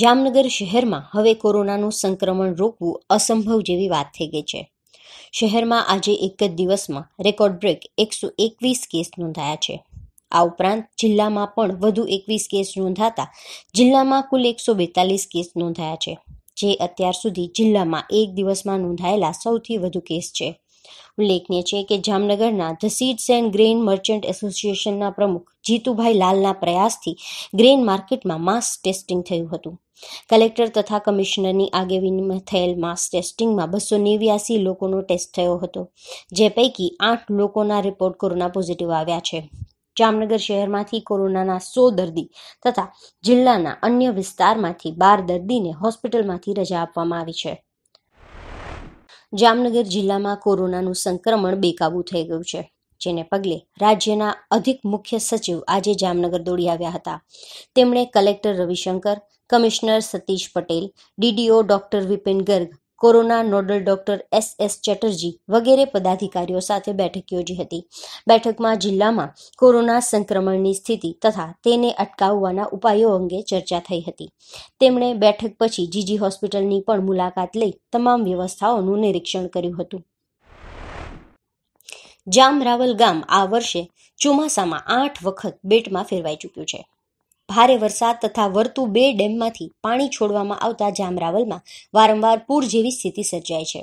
જામનગર શહેરમાં હવે કોરોનાનું સંક્રમણ રોકવું અસંભવ જેવી વાત થઈ ગઈ છે શહેરમાં આજે એક જ દિવસમાં રેકોર્ડ બ્રેક એકસો એકવીસ કેસ નોંધાયા છે આ ઉપરાંત જિલ્લામાં પણ વધુ એકવીસ કેસ નોંધાતા જિલ્લામાં કુલ એકસો બેતાલીસ કેસ નોંધાયા છે જે અત્યાર સુધી જિલ્લામાં એક દિવસમાં નોંધાયેલા સૌથી વધુ કેસ છે ઉલ્લેખનીય છે કે જામનગરના the seeds and grain merchant એસોસિએશનના પ્રમુખ જીતુભાઈ લાલના પ્રયાસથી ગ્રેન માર્કેટમાં માસ ટેસ્ટિંગ થયું હતું કલેક્ટર તથા કમિશનરની આગેવીમાં થયેલ માસ ટેસ્ટિંગમાં બસો નેવ્યાસી લોકોનો ટેસ્ટ થયો હતો જે પૈકી આઠ લોકોના રિપોર્ટ કોરોના પોઝિટિવ આવ્યા છે જામનગર શહેરમાંથી કોરોનાના સો દર્દી તથા જિલ્લાના અન્ય વિસ્તારમાંથી બાર દર્દીને હોસ્પિટલમાંથી રજા આપવામાં આવી છે જામનગર જિલ્લામાં કોરોનાનું સંક્રમણ બેકાબુ થઈ ગયું છે જેને પગલે રાજ્યના અધિક મુખ્ય સચિવ આજે જામનગર દોડી આવ્યા હતા તેમણે collector Ravishankar commissioner Satish Patel DDO doctor Vipin Garg corona nodal doctor S S Chatterjee વગેરે પદાધિકારીઓ સાથે બેઠક યોજી હતી બેઠકમાં જિલ્લામાં કોરોના સંક્રમણની સ્થિતિ તથા તેને અટકાવવાના ઉપાયો અંગે ચર્ચા થઈ હતી તેમણે બેઠક પછી જીજી હોસ્પિટલની પણ મુલાકાત લઈ તમામ વ્યવસ્થાઓનું નિરીક્ષણ કર્યું હતું જામરાવલ ગામ આ વર્ષે ચોમાસામાં આઠ વખત બેટમાં ફેરવાઈ ચૂક્યું છે ભારે વરસાદ તથા વર્તુ બે ડેમમાંથી પાણી છોડવામાં આવતા જામરાવલમાં વારંવાર પૂર જેવી સ્થિતિ સર્જાય છે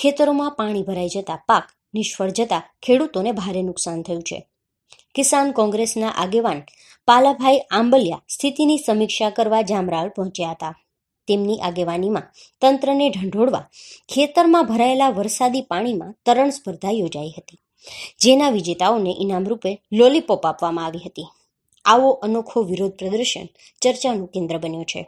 ખેતરોમાં પાણી ભરાઈ જતા પાક નિષ્ફળ જતા ખેડૂતોને ભારે નુકસાન થયું છે કિસાન કોંગ્રેસના આગેવાન પાલાભાઈ આંબલિયા સ્થિતિની સમીક્ષા કરવા જામરાવલ પહોંચ્યા હતા તેમની આગેવાનીમાં તંત્રને ઢંઢોળવા ખેતરમાં ભરાયેલા વરસાદી પાણીમાં તરણ સ્પર્ધા યોજાઈ હતી જેના વિજેતાઓને ઇનામ રૂપે લોલીપોપ આપવામાં આવી હતી આવો અનોખો વિરોધ પ્રદર્શન ચર્ચાનું કેન્દ્ર બન્યું છે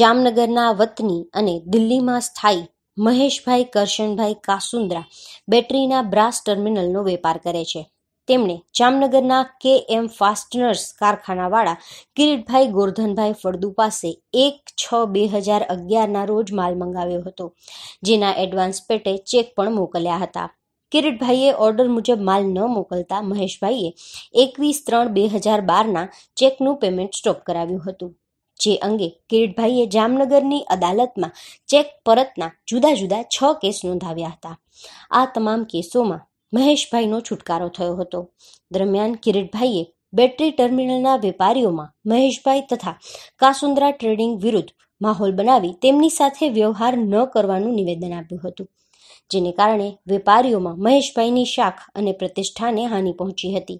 જામનગરના વતની અને દિલ્હીમાં સ્થાયી મહેશભાઈ કરશનભાઈ કાસુંદ્રા બેટરીના બ્રાસ ટર્મિનલનો વેપાર કરે છે તેમણે જામનગરના કે એમ ફાસ્ટનર્સ કારખાનાવાળા કિરીટભાઈ ગોરધનભાઈ ફળદુ પાસે એક છ બે હજાર અગિયારના રોજ માલ મંગાવ્યો હતો જેના એડવાન્સ પેટે ચેક પણ મોકલ્યા હતા કિરીટભાઈએ ઓર્ડર મુજબ માલ ન મોકલતા મહેશભાઈએ એકવીસ ત્રણ બે હજાર બારના ચેકનું પેમેન્ટ સ્ટોપ કરાવ્યું હતું જે અંગે કિરીટભાઈએ જામનગરની અદાલતમાં ચેક પરતના જુદા જુદા છ કેસ નોંધાવ્યા હતા આ તમામ કેસોમાં મહેશભાઈનો છુટકારો થયો હતો દરમિયાન કિરીટભાઈએ બેટરી ટર્મિનલના વેપારીઓમાં મહેશભાઈ તથા કાસુંદ્રા ટ્રેડિંગ વિરુદ્ધ માહોલ બનાવી તેમની સાથે વ્યવહાર ન કરવાનું નિવેદન આપ્યું હતું જેને કારણે વેપારીઓમાં મહેશભાઈની શાખ અને પ્રતિષ્ઠાને હાનિ પહોંચી હતી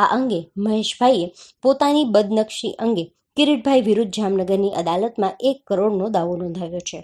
આ અંગે મહેશભાઈએ પોતાની બદનક્ષી અંગે કિરીટભાઈ વિરુદ્ધ જામનગરની અદાલતમાં એક કરોડનો દાવો નોંધાવ્યો છે